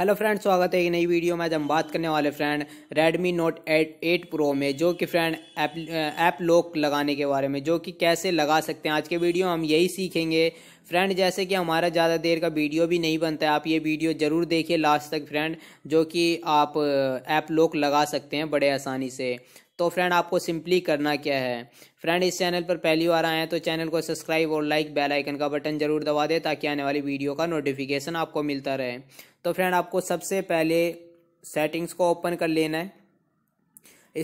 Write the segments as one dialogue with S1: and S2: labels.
S1: hello friend स्वागत है एक नई वीडियो में आज हम बात करने वाले friend Redmi note eight eight pro में जो कि फ्रेंड ऐप ऐप लॉक लगाने के बारे में जो कि कैसे लगा सकते हैं आज के वीडियो हम यही सीखेंगे फ्रेंड जैसे कि हमारा ज़्यादा देर का वीडियो भी नहीं बनता है आप ये वीडियो ज़रूर देखिए लास्ट तक फ्रेंड जो कि आप ऐप लॉक लगा सकते हैं बड़े आसानी से तो फ्रेंड आपको सिंपली करना क्या है फ्रेंड इस चैनल पर पहली बार आए हैं तो चैनल को सब्सक्राइब और लाइक बेल आइकन का बटन जरूर दबा दें ताकि आने वाली वीडियो का नोटिफिकेशन आपको मिलता रहे तो फ्रेंड आपको सबसे पहले सेटिंग्स को ओपन कर लेना है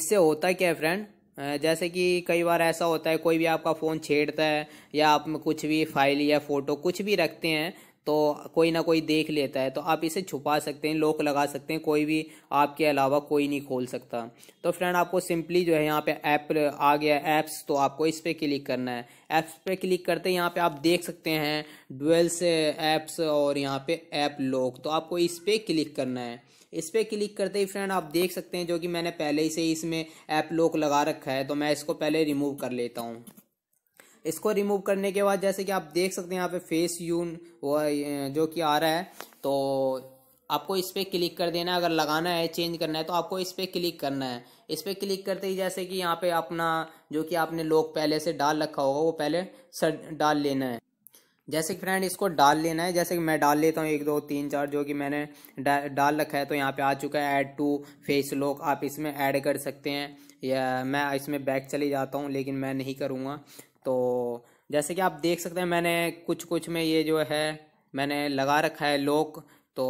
S1: इससे होता क्या है फ्रेंड जैसे कि कई बार ऐसा होता है कोई भी आपका फ़ोन छेड़ता है या आप कुछ भी फाइल या फ़ोटो कुछ भी रखते हैं तो कोई ना कोई देख लेता है तो आप इसे छुपा सकते हैं लॉक लगा सकते हैं कोई भी आपके अलावा कोई नहीं खोल सकता तो फ्रेंड आपको सिंपली जो है यहाँ पे ऐप आ गया ऐप्स तो आपको इस पर क्लिक करना है ऐप्स पे क्लिक करते हैं यहाँ पे आप देख सकते हैं डुअल्स ऐप्स और यहाँ पे ऐप लॉक तो आपको इस पर क्लिक करना है इस पर क्लिक करते ही फ्रेंड आप देख सकते हैं जो कि मैंने पहले ही से इसमें ऐप लॉक लगा रखा है तो मैं इसको पहले रिमूव कर लेता हूँ इसको रिमूव करने के बाद जैसे कि आप देख सकते हैं यहाँ पे फेस यून वो जो कि आ रहा है तो आपको इस पर क्लिक कर देना है अगर लगाना है चेंज करना है तो आपको इस पर क्लिक करना है इस पर क्लिक करते ही जैसे कि यहाँ पे अपना जो कि आपने लोग पहले से डाल रखा होगा वो पहले सर डाल लेना है जैसे कि फ्रेंड इसको डाल लेना है जैसे कि मैं डाल लेता हूँ एक दो तीन चार जो कि मैंने डा, डाल रखा है तो यहाँ पे आ चुका है ऐड टू फेस लॉक आप इसमें ऐड कर सकते हैं या मैं इसमें बैक चले जाता हूँ लेकिन मैं नहीं करूँगा तो जैसे कि आप देख सकते हैं मैंने कुछ कुछ में ये जो है मैंने लगा रखा है लॉक तो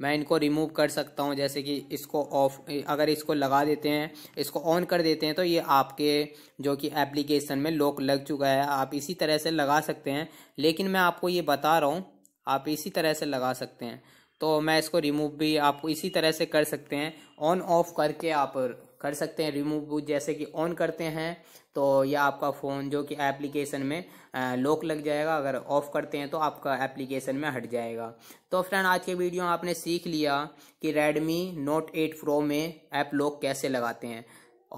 S1: मैं इनको रिमूव कर सकता हूँ जैसे कि इसको ऑफ अगर इसको लगा देते हैं इसको ऑन कर देते हैं तो ये आपके जो कि एप्लीकेशन में लॉक लग चुका है आप इसी तरह से लगा सकते हैं लेकिन मैं आपको ये बता रहा हूँ आप इसी तरह से लगा सकते हैं तो मैं इसको रिमूव भी आप इसी तरह से कर सकते हैं ऑन ऑफ करके आप कर सकते हैं रिमूव जैसे कि ऑन करते हैं तो यह आपका फ़ोन जो कि एप्लीकेशन में लॉक लग जाएगा अगर ऑफ़ करते हैं तो आपका एप्लीकेशन में हट जाएगा तो फ्रेंड आज के वीडियो में आपने सीख लिया कि रेडमी नोट एट प्रो में ऐप लॉक कैसे लगाते हैं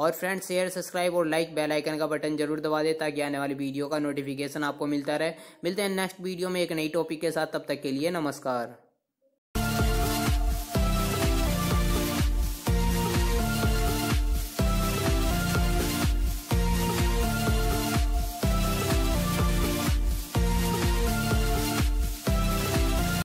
S1: और फ्रेंड शेयर सब्सक्राइब और लाइक बेल आइकन का बटन जरूर दबा दें ताकि आने वाली वीडियो का नोटिफिकेशन आपको मिलता रहे मिलते हैं नेक्स्ट वीडियो में एक नई टॉपिक के साथ तब तक के लिए नमस्कार